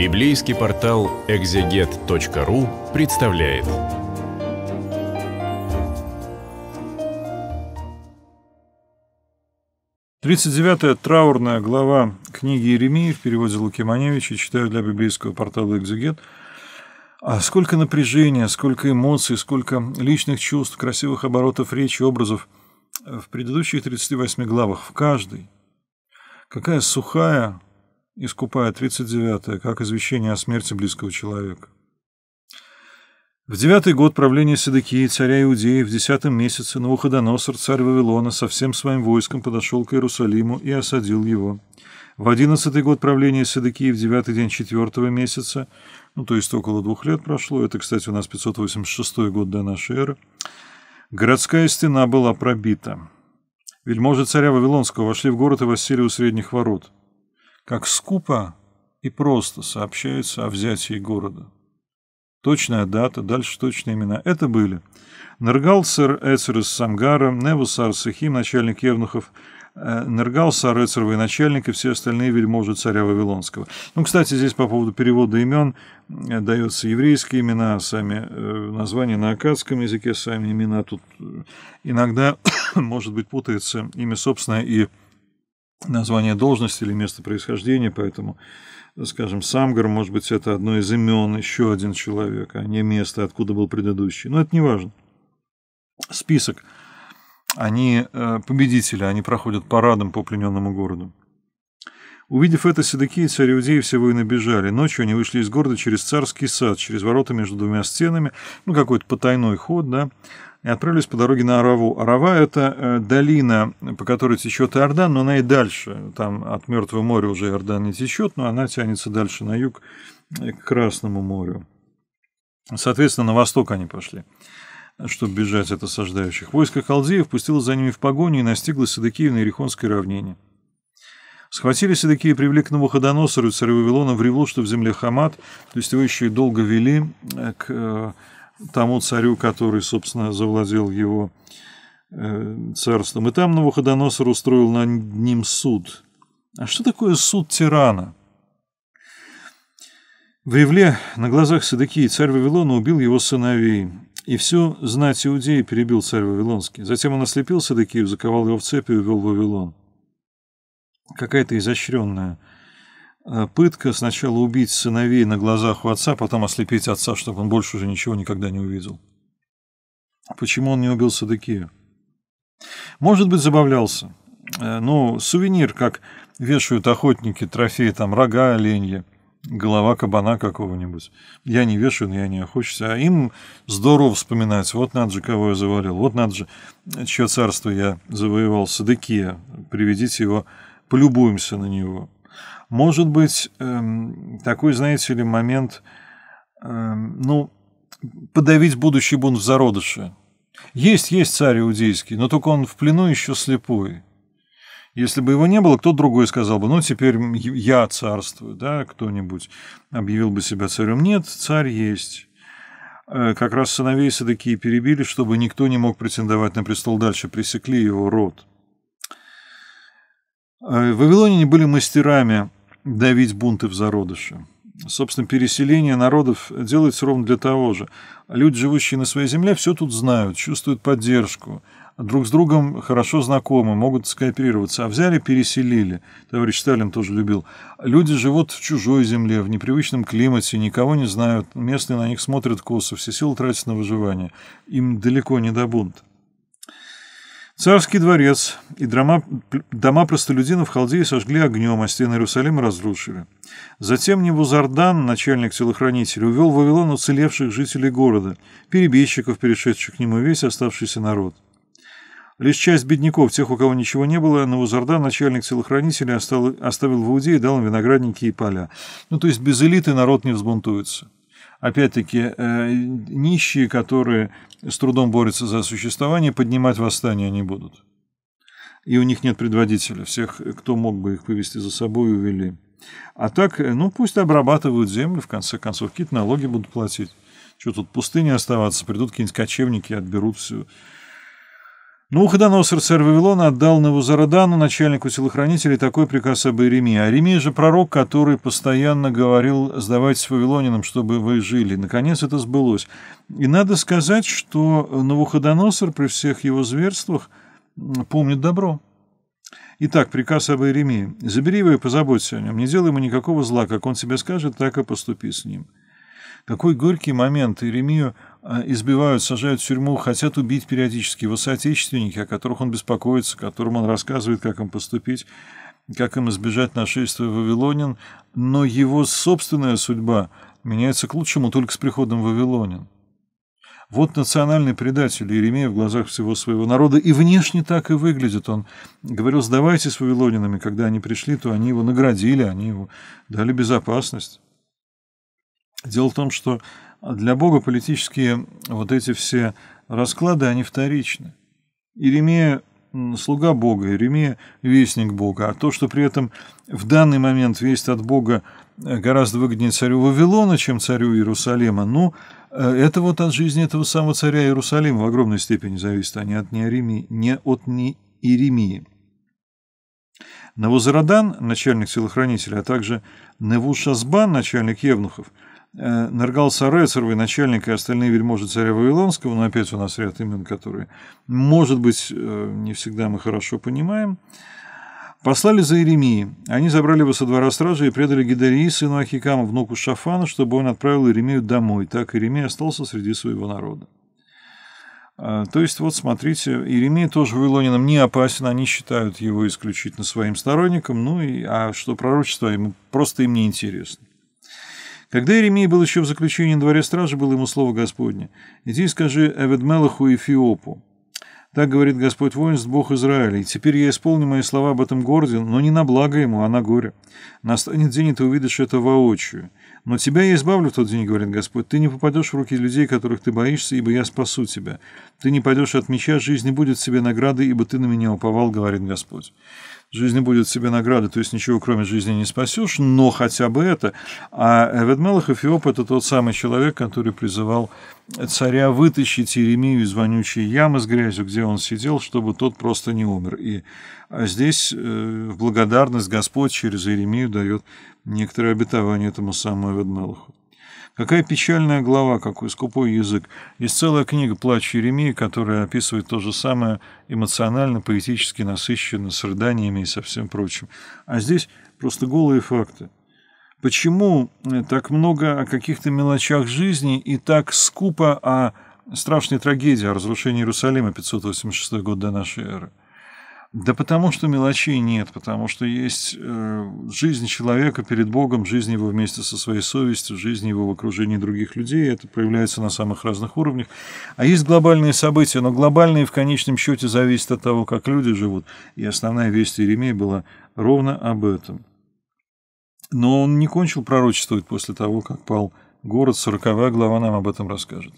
Библейский портал экзегет.ру представляет. Тридцать девятая траурная глава книги Иеремии в переводе Луки Маневича читаю для библейского портала «Экзегет». А сколько напряжения, сколько эмоций, сколько личных чувств, красивых оборотов речи, образов в предыдущих 38 главах, в каждой. Какая сухая, искупая 39-е, как извещение о смерти близкого человека. В девятый год правления Седыкии, царя Иудеи, в десятом месяце Навуходоносор, царь Вавилона, со всем своим войском подошел к Иерусалиму и осадил его. В одиннадцатый год правления Седыкии, в девятый день четвертого месяца, ну, то есть около двух лет прошло, это, кстати, у нас 586 год до нашей эры, городская стена была пробита. Вельможи царя Вавилонского вошли в город и воссели у средних ворот – как скупо и просто сообщается о взятии города. Точная дата, дальше точные имена. Это были Нергал сэр Эцерес Самгара, сар Сахим, начальник Евнухов, э, Нергал, сар Сарыцер, начальник и все остальные вельможи царя Вавилонского. Ну, кстати, здесь по поводу перевода имен э, даются еврейские имена, сами э, названия на акадском языке, сами имена тут иногда, может быть, путается имя собственное и название должности или место происхождения, поэтому, скажем, Самгар, может быть, это одно из имен, еще один человек, а не место, откуда был предыдущий. Но это не важно. Список. Они э, победители, они проходят парадом по плененному городу. Увидев это, седыки и царь Иудеи все воины бежали. Ночью они вышли из города через царский сад, через ворота между двумя стенами, ну, какой-то потайной ход, да, и отправились по дороге на Араву. Арава – это э, долина, по которой течет Иордан, но она и дальше. Там от Мертвого моря уже Иордан не течет, но она тянется дальше на юг э, к Красному морю. Соответственно, на восток они пошли чтобы бежать от осаждающих. Войско халдеев пустило за ними в погоню и настигло Садыкиев на Ирихонской равнине. Схватили седаки и привлекного ходоноса рыцаря Вавилона в Ревлу, что в земле Хамат, то есть его еще и долго вели э, к э, тому царю, который, собственно, завладел его э, царством. И там Новоходоносор устроил над ним суд. А что такое суд тирана? В Ривле на глазах Садыки царь Вавилона убил его сыновей. И всю знать иудеи перебил царь Вавилонский. Затем он ослепил Садыкию, заковал его в цепи и увел в Вавилон какая-то изощренная э, пытка. Сначала убить сыновей на глазах у отца, потом ослепить отца, чтобы он больше уже ничего никогда не увидел. Почему он не убил Садыкию? Может быть, забавлялся. Э, ну, сувенир, как вешают охотники, трофеи, там, рога оленья, голова кабана какого-нибудь. Я не вешаю, но я не охочусь. А им здорово вспоминать. Вот надо же, кого я завалил. Вот надо же, чье царство я завоевал. Садыкия. Приведите его полюбуемся на него. Может быть, эм, такой, знаете ли, момент, эм, ну, подавить будущий бунт в зародыше. Есть, есть царь иудейский, но только он в плену еще слепой. Если бы его не было, кто другой сказал бы, ну, теперь я царствую, да, кто-нибудь объявил бы себя царем. Нет, царь есть. Э, как раз сыновей такие перебили, чтобы никто не мог претендовать на престол дальше, пресекли его род. А, в Вавилоне не были мастерами давить бунты в зародыше. Собственно, переселение народов делается ровно для того же. Люди, живущие на своей земле, все тут знают, чувствуют поддержку, друг с другом хорошо знакомы, могут скооперироваться. А взяли, переселили. Товарищ Сталин тоже любил. Люди живут в чужой земле, в непривычном климате, никого не знают. Местные на них смотрят косо, все силы тратят на выживание. Им далеко не до бунта. Царский дворец и дома, дома простолюдинов Халдеи сожгли огнем, а стены Иерусалима разрушили. Затем Небузардан, начальник телохранителя, увел в Вавилон уцелевших жителей города, перебежчиков, перешедших к нему весь оставшийся народ. Лишь часть бедняков, тех, у кого ничего не было, Навузардан, начальник телохранителя, оставил в Иудее, дал им виноградники и поля. Ну, то есть без элиты народ не взбунтуется опять-таки, э, нищие, которые с трудом борются за существование, поднимать восстание они будут. И у них нет предводителя, всех, кто мог бы их повести за собой, увели. А так, э, ну, пусть обрабатывают землю, в конце концов, какие-то налоги будут платить. Что тут, пустыни оставаться, придут какие-нибудь кочевники, отберут все. Но Уходоносор, царь Вавилона, отдал Навузарадану, начальнику телохранителей, такой приказ об Иеремии. А Иеремия же пророк, который постоянно говорил «сдавайтесь вавилонинам, чтобы вы жили». Наконец это сбылось. И надо сказать, что Навуходоносор при всех его зверствах помнит добро. Итак, приказ об Иеремии. «Забери его и позаботься о нем, не делай ему никакого зла, как он тебе скажет, так и поступи с ним». Какой горький момент Иеремию – а, избивают, сажают в тюрьму, хотят убить периодически его соотечественники, о которых он беспокоится, которым он рассказывает, как им поступить, как им избежать нашествия Вавилонин, но его собственная судьба меняется к лучшему только с приходом Вавилонин. Вот национальный предатель Иеремия в глазах всего своего народа, и внешне так и выглядит он. Говорил, сдавайтесь вавилонинами, когда они пришли, то они его наградили, они его дали безопасность. Дело в том, что для Бога политические вот эти все расклады, они вторичны. Иеремия – слуга Бога, Иеремия – вестник Бога. А то, что при этом в данный момент весть от Бога э, гораздо выгоднее царю Вавилона, чем царю Иерусалима, ну, э, это вот от жизни этого самого царя Иерусалима в огромной степени зависит, а не от Неоремии, не от не Иеремии. Навузарадан, начальник телохранителя, а также Невушазбан, начальник евнухов – Э, Наргал Сарай, царовый начальник и остальные вельможи царя Вавилонского, но ну, опять у нас ряд имен, которые, может быть, э, не всегда мы хорошо понимаем, послали за Иеремией. Они забрали его со двора стражи и предали Гидарии, сыну Ахикама, внуку Шафана, чтобы он отправил Иеремию домой. Так Иеремия остался среди своего народа. Э, то есть, вот смотрите, Иеремия тоже Вавилонином не опасен, они считают его исключительно своим сторонником, ну и а что пророчество ему просто им не интересно. Когда Иеремия был еще в заключении на дворе стражи, было ему слово Господне. «Иди и скажи Аведмелаху и Фиопу». Так говорит Господь воинств, Бог Израиля, и теперь я исполню мои слова об этом городе, но не на благо ему, а на горе. Настанет день, и ты увидишь это воочию. Но тебя я избавлю в тот день, говорит Господь, ты не попадешь в руки людей, которых ты боишься, ибо я спасу тебя. Ты не пойдешь от меча, жизнь не будет тебе награды, ибо ты на меня уповал, говорит Господь. Жизни будет себе награды, то есть ничего кроме жизни не спасешь, но хотя бы это. А Эведмелах Эфиоп – это тот самый человек, который призывал царя вытащить Иеремию из вонючей ямы с грязью, где он сидел, чтобы тот просто не умер. И а здесь э, в благодарность Господь через Иеремию дает некоторое обетование этому самому Эведмелаху. Какая печальная глава, какой скупой язык. Есть целая книга «Плач Еремии», которая описывает то же самое эмоционально, поэтически насыщенно, с рыданиями и со всем прочим. А здесь просто голые факты. Почему э, так много о каких-то мелочах жизни и так скупо о страшной трагедии, о разрушении Иерусалима 586 год до нашей эры? Да потому что мелочей нет, потому что есть э, жизнь человека перед Богом, жизнь его вместе со своей совестью, жизнь его в окружении других людей, это проявляется на самых разных уровнях. А есть глобальные события, но глобальные в конечном счете зависят от того, как люди живут. И основная весть Иеремии была ровно об этом. Но он не кончил пророчествовать после того, как пал город, 40 глава нам об этом расскажет.